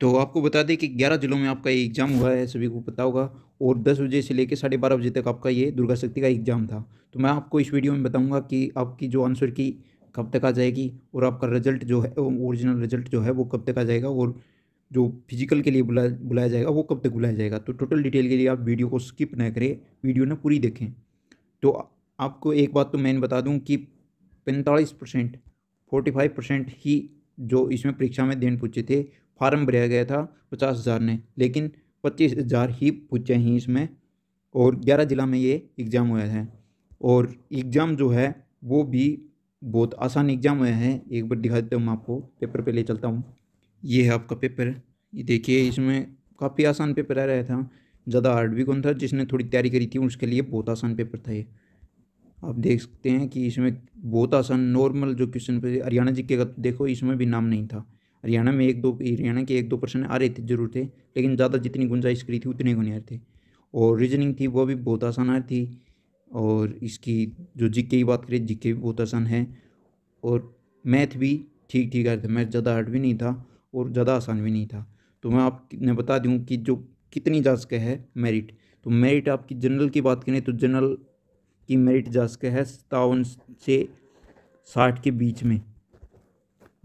तो आपको बता दें कि 11 जिलों में आपका ये एग्ज़ाम हुआ है सभी को पता होगा और 10 बजे से लेकर साढ़े बारह बजे तक आपका ये दुर्गा शक्ति का एग्ज़ाम था तो मैं आपको इस वीडियो में बताऊंगा कि आपकी जो आंसर की कब तक आ जाएगी और आपका रिजल्ट जो है ओरिजिनल रिजल्ट जो है वो कब तक आ जाएगा और जो फिजिकल के लिए बुलाया बुलाया जाएगा वो कब तक बुलाया जाएगा तो टोटल डिटेल के लिए आप वीडियो को स्किप ना करें वीडियो ना पूरी देखें तो आपको एक बात तो मैं बता दूँ कि पैंतालीस परसेंट फोर्टी फाइव परसेंट ही जो इसमें परीक्षा में देन पूछे थे फार्म भराया गया था पचास हज़ार ने लेकिन पच्चीस हज़ार ही पूछे हैं इसमें और ग्यारह ज़िला में ये एग्ज़ाम हुआ है और एग्ज़ाम जो है वो भी बहुत आसान एग्ज़ाम हुआ है एक बार दिखा देता हूँ आपको पेपर पे ले चलता हूँ ये है आपका पेपर ये देखिए इसमें काफ़ी आसान पेपर आ रहा था ज़्यादा हार्ड भी कौन था जिसने थोड़ी तैयारी करी थी उसके लिए बहुत आसान पेपर था ये आप देख सकते हैं कि इसमें बहुत आसान नॉर्मल जो क्वेश्चन पे हरियाणा जी के देखो इसमें भी नाम नहीं था हरियाणा में एक दो हरियाणा के एक दो प्रश्न आ रहे थे जरूर थे लेकिन ज़्यादा जितनी गुंजाइश करी थी उतने को नहीं आ रहे थे और रीजनिंग थी वो भी बहुत आसान आ रही थी और इसकी जो जीके की बात करें जीके भी बहुत आसान है और मैथ भी ठीक ठीक आ रहा था मैथ ज़्यादा हार्ड भी नहीं था और ज़्यादा आसान भी नहीं था तो मैं आपने बता दूँ कि जो कितनी जा सके है मेरिट तो मेरिट आपकी जनरल की बात करें तो जनरल की मेरिट जा सके है सतावन से साठ के बीच में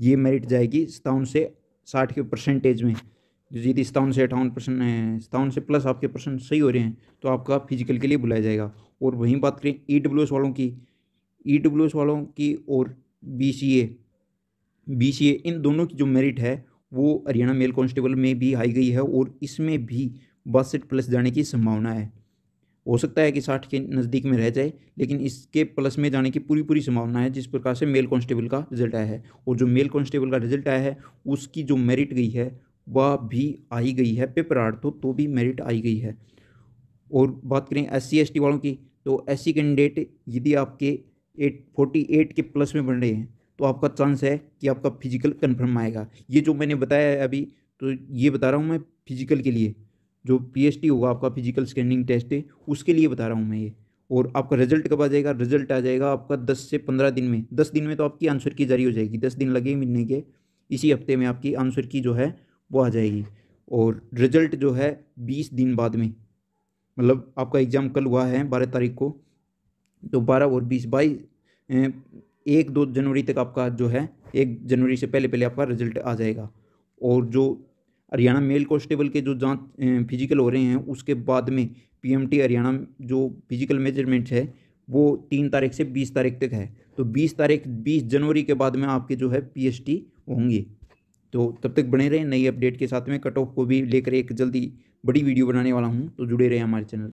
ये मेरिट जाएगी सतावन से साठ के परसेंटेज में यदि सतावन से अठावन परसेंट सतावन से प्लस आपके परसेंट सही हो रहे हैं तो आपका फिजिकल के लिए बुलाया जाएगा और वहीं बात करें ई डब्ल्यू एस वालों की ई डब्ल्यू एस वालों की और B C A B C ए इन दोनों की जो मेरिट है वो हरियाणा मेल कॉन्स्टेबल में भी आई गई है और इसमें भी बासठ प्लस जाने की संभावना है हो सकता है कि साठ के नज़दीक में रह जाए लेकिन इसके प्लस में जाने की पूरी पूरी संभावना है जिस प्रकार से मेल कांस्टेबल का रिजल्ट आया है और जो मेल कांस्टेबल का रिजल्ट आया है उसकी जो मेरिट गई है वह भी आई गई है पेपर आर्ट तो, तो भी मेरिट आई गई है और बात करें एस सी वालों की तो एस कैंडिडेट यदि आपके एट फोर्टी एट के प्लस में बन रहे हैं तो आपका चांस है कि आपका फिजिकल कन्फर्म आएगा ये जो मैंने बताया है अभी तो ये बता रहा हूँ मैं फिजिकल के लिए जो पी होगा आपका फिजिकल स्कैनिंग टेस्ट है उसके लिए बता रहा हूँ मैं ये और आपका रिजल्ट कब आ जाएगा रिजल्ट आ जाएगा आपका दस से पंद्रह दिन में दस दिन में तो आपकी आंसर की जारी हो जाएगी दस दिन लगे मिलने के इसी हफ्ते में आपकी आंसर की जो है वो आ जाएगी और रिजल्ट जो है बीस दिन बाद में मतलब आपका एग्ज़ाम कल हुआ है बारह तारीख को तो बारह और बीस बाईस एक दो जनवरी तक आपका जो है एक जनवरी से पहले पहले आपका रिजल्ट आ जाएगा और जो हरियाणा मेल कॉन्स्टेबल के जो जांच फिजिकल हो रहे हैं उसके बाद में पीएमटी हरियाणा जो फिजिकल मेजरमेंट है वो तीन तारीख से बीस तारीख तक है तो बीस तारीख बीस जनवरी के बाद में आपके जो है पी होंगे तो तब तक बने रहें नई अपडेट के साथ में कट ऑफ को भी लेकर एक जल्दी बड़ी वीडियो बनाने वाला हूँ तो जुड़े रहे हमारे चैनल